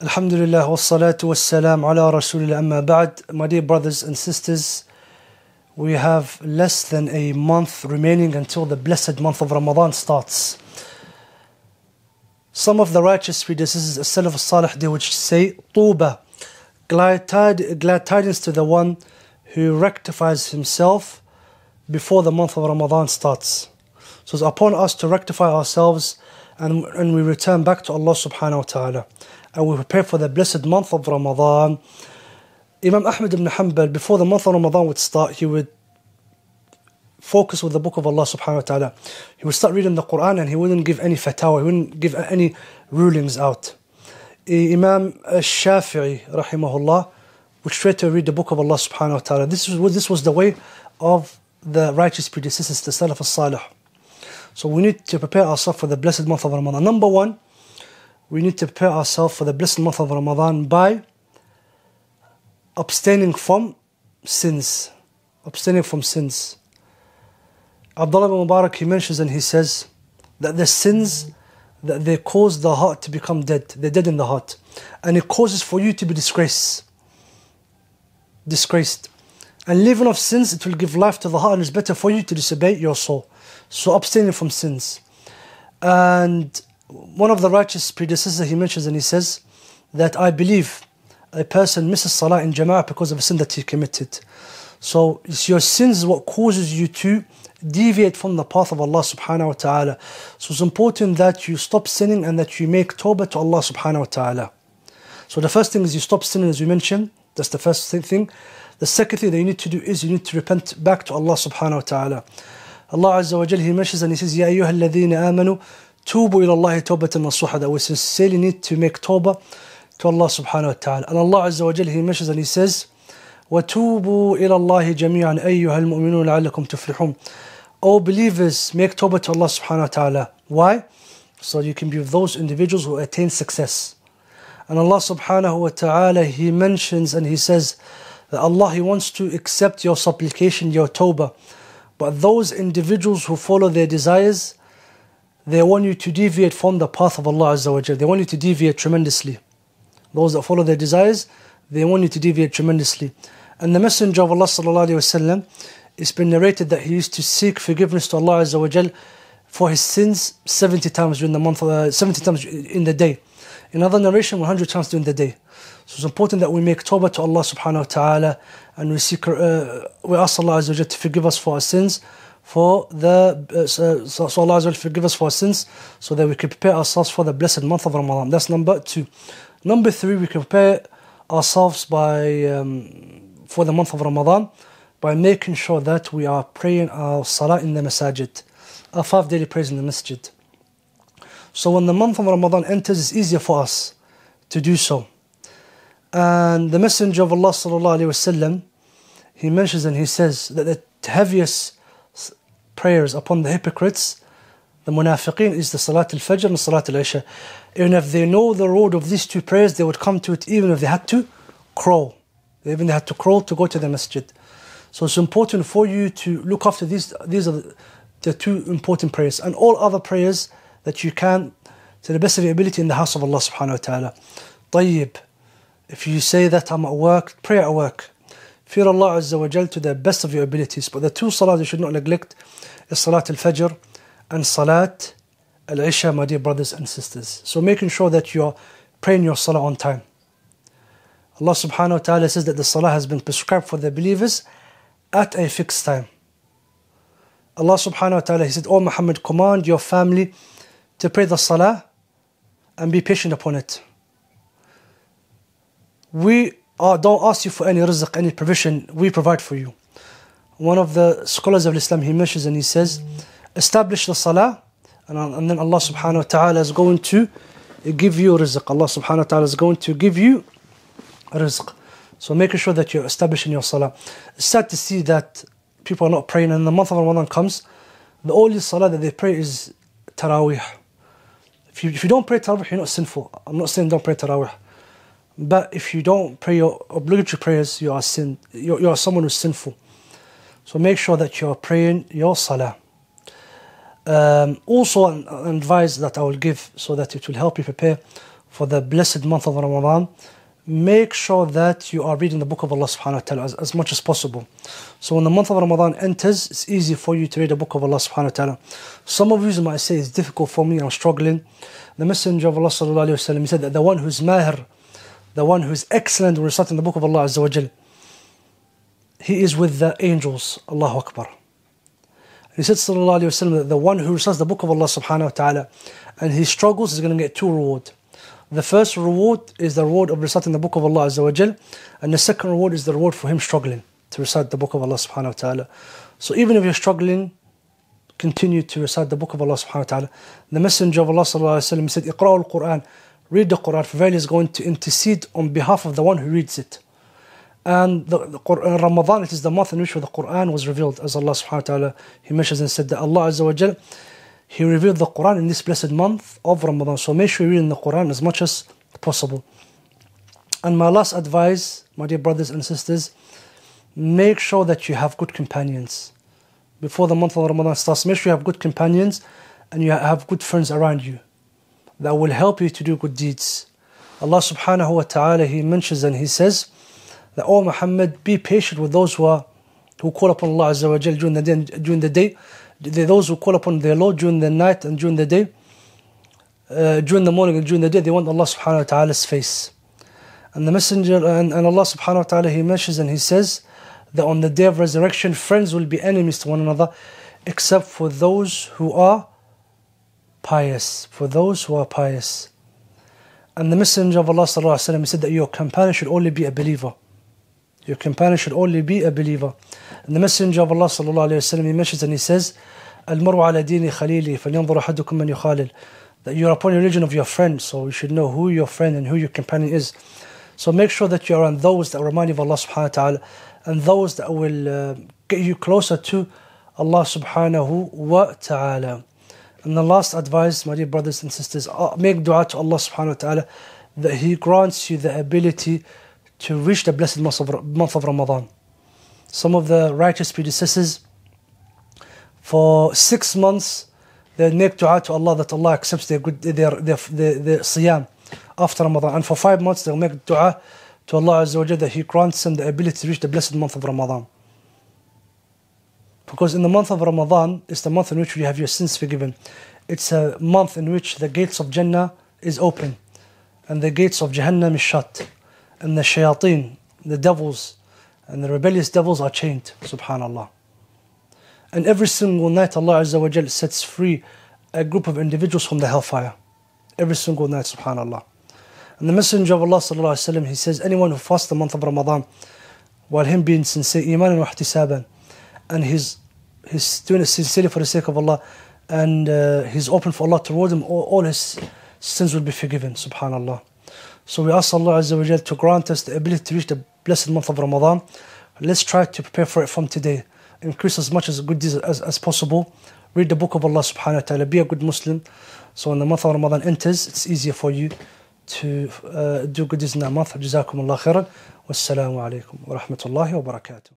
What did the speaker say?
Alhamdulillah, wassalatu wassalam ala rasulillah amma ba'd. My dear brothers and sisters, we have less than a month remaining until the blessed month of Ramadan starts. Some of the righteous predecessors, Salaf al-Salih, they would say, Tuba, glad, glad tidings to the one who rectifies himself before the month of Ramadan starts. So it's upon us to rectify ourselves and, and we return back to Allah subhanahu wa ta'ala and we prepare for the blessed month of Ramadan, Imam Ahmad ibn Hanbal, before the month of Ramadan would start, he would focus with the book of Allah subhanahu wa ta'ala. He would start reading the Quran and he wouldn't give any fatwa, he wouldn't give any rulings out. Imam Shafi'i, rahimahullah, would straight to read the book of Allah subhanahu wa ta'ala. This was, this was the way of the righteous predecessors, the Salaf al-Salih. So we need to prepare ourselves for the blessed month of Ramadan. Number one, we need to prepare ourselves for the blessed month of Ramadan by abstaining from sins. Abstaining from sins. Abdullah ibn Mubarak he mentions and he says that the sins that they cause the heart to become dead, they're dead in the heart, and it causes for you to be disgraced. Disgraced. And living of sins, it will give life to the heart, and it's better for you to disobey your soul. So abstaining from sins. And one of the righteous predecessors he mentions and he says that I believe a person misses salah in jama'ah because of a sin that he committed. So it's your sins what causes you to deviate from the path of Allah subhanahu wa ta'ala. So it's important that you stop sinning and that you make tawbah to Allah subhanahu wa ta'ala. So the first thing is you stop sinning as we mentioned. That's the first thing. The second thing that you need to do is you need to repent back to Allah subhanahu wa ta'ala. Allah Azza wa Jal, He mentions and He says, يَا أَيُّهَا الَّذِينَ آمَنُوا توبوا إلى الله توبة نصوحة that we sincerely need to make توبة to Allah subhanahu wa ta'ala and Allah azza wa jalla he mentions and he says وتوبوا إلى الله جميعا أيها المؤمنون لعلكم تفلحون O believers make توبة to Allah subhanahu wa ta'ala why? so you can be those individuals who attain success and Allah subhanahu wa ta'ala he mentions and he says that Allah he wants to accept your supplication your tawba, but those individuals who follow their desires they want you to deviate from the path of Allah Azza wa They want you to deviate tremendously. Those that follow their desires, they want you to deviate tremendously. And the Messenger of Allah Sallallahu Alaihi Wasallam, it's been narrated that he used to seek forgiveness to Allah Azza wa for his sins 70 times during the month, uh, 70 times in the day. In other narration, 100 times during the day. So it's important that we make tawbah to Allah subhanahu wa ta'ala and we, seek, uh, we ask Allah Azza wa to forgive us for our sins for the uh, uh, so, so Allah will forgive us for our sins so that we can prepare ourselves for the blessed month of Ramadan. That's number two. Number three, we can prepare ourselves by um, for the month of Ramadan by making sure that we are praying our salah in the masjid, our five daily prayers in the masjid. So when the month of Ramadan enters, it's easier for us to do so. And the Messenger of Allah sallallahu he mentions and he says that the heaviest prayers upon the hypocrites, the munafiqeen is the Salat al-Fajr and Salat al-Isha. Even if they know the road of these two prayers, they would come to it even if they had to crawl. Even they had to crawl to go to the masjid. So it's important for you to look after these. These are the, two important prayers and all other prayers that you can to the best of your ability in the house of Allah subhanahu wa ta'ala. طيب. If you say that I'm at work, pray at work fear Allah Azza wa Jal to the best of your abilities. But the two salat you should not neglect is Salat al-Fajr and Salat al-Isha, my dear brothers and sisters. So making sure that you're praying your salah on time. Allah subhanahu wa ta'ala says that the salah has been prescribed for the believers at a fixed time. Allah subhanahu wa ta'ala, he said, O oh Muhammad, command your family to pray the salah and be patient upon it. We oh, don't ask you for any rizq, any provision, we provide for you. One of the scholars of Islam, he mentions and he says, establish the salah, and, uh, and then Allah subhanahu wa ta'ala is going to give you rizq. Allah subhanahu wa ta'ala is going to give you rizq. So making sure that you're establishing your salah. It's sad to see that people are not praying and the month of Ramadan comes, the only salah that they pray is Taraweeh. If you, if you don't pray Taraweeh, you're not sinful. I'm not saying don't pray Taraweeh. But if you don't pray your obligatory prayers, you are sin. You, you are someone who's sinful. So make sure that you are praying your salah. Um, also, an, an advice that I will give so that it will help you prepare for the blessed month of Ramadan. Make sure that you are reading the book of Allah subhanahu wa ta'ala as, as much as possible. So when the month of Ramadan enters, it's easy for you to read the book of Allah subhanahu wa ta'ala. Some of you might say it's difficult for me, I'm struggling. The Messenger of Allah sallallahu he said that the one who's maher, the one who is excellent when reciting the book of Allah Azza wa He is with the angels, Allahu Akbar. He said sallallahu alaihi wasallam, that the one who recites the book of Allah subhanahu wa ta'ala and he struggles is going to get two reward. The first reward is the reward of reciting the book of Allah Azza wa and the second reward is the reward for him struggling to recite the book of Allah subhanahu wa ta'ala. So even if you're struggling, continue to recite the book of Allah subhanahu wa ta'ala. The Messenger of Allah sallallahu alaihi wasallam said, Iqra'u al-Qur'an read the Quran, Fawail is going to intercede on behalf of the one who reads it. And the, the Quran, Ramadan, it is the month in which the Quran was revealed, as Allah subhanahu wa ta'ala, He mentions and said that Allah Azza wa Jal, He revealed the Quran in this blessed month of Ramadan. So make sure you read in the Quran as much as possible. And my last advice, my dear brothers and sisters, make sure that you have good companions. Before the month of Ramadan starts, make sure you have good companions and you have good friends around you that will help you to do good deeds. Allah subhanahu wa ta'ala, He mentions and He says that, O oh Muhammad, be patient with those who are who call upon Allah Azza wa Jal during the day, during the day, those who call upon their Lord during the night and during the day, uh, during the morning and during the day, they want Allah Subhanahu wa Taala's face. And the Messenger and, and Allah Subhanahu wa Taala He mentions and He says that on the day of resurrection, friends will be enemies to one another, except for those who are pious, for those who are pious. And the Messenger of Allah وسلم, said that your companion should only be a believer. Your companion should only be a believer. And the Messenger of Allah وسلم, he mentions and he says, Al-Mar'u ala dini فَلْيَنْظُرْ أَحَدُكُمْ مَنْ يُخَالِلْ That you are upon the religion of your friend, so you should know who your friend and who your companion is. So make sure that you are on those that remind you of Allah subhanahu wa ta'ala and those that will uh, get you closer to Allah subhanahu wa ta'ala. And the last advice, my dear brothers and sisters, uh, make dua to Allah subhanahu wa ta'ala that He grants you the ability to reach the blessed month of, Ramadan. Some of the righteous predecessors, for six months, they make dua to Allah that Allah accepts their good their their, their, their siyam after Ramadan. And for five months, they'll make dua to Allah Azza wa that He grants them the ability to reach the blessed month of Ramadan. Because in the month of Ramadan, it's the month in which you have your sins forgiven. It's a month in which the gates of Jannah is open and the gates of Jahannam is shut and the shayateen, the devils and the rebellious devils are chained, subhanAllah. And every single night Allah Azza wa sets free a group of individuals from the hellfire. Every single night, subhanAllah. And the Messenger of Allah sallallahu alayhi wa he says, anyone who fasts the month of Ramadan while him being sincere, iman and ihtisaban, and he's he's doing it sincerely for the sake of Allah, and uh, he's open for Allah to reward him. All, all, his sins will be forgiven. Subhanallah. So we ask Allah Azza wa to grant us the ability to reach the blessed month of Ramadan. Let's try to prepare for it from today. Increase as much as good deeds as, as possible. Read the book of Allah subhanahu wa ta'ala. Be a good Muslim. So when the month of Ramadan enters, it's easier for you to uh, do good deeds in that month. Jazakum Allah khairan. Wassalamu alaikum wa rahmatullahi wa barakatuh.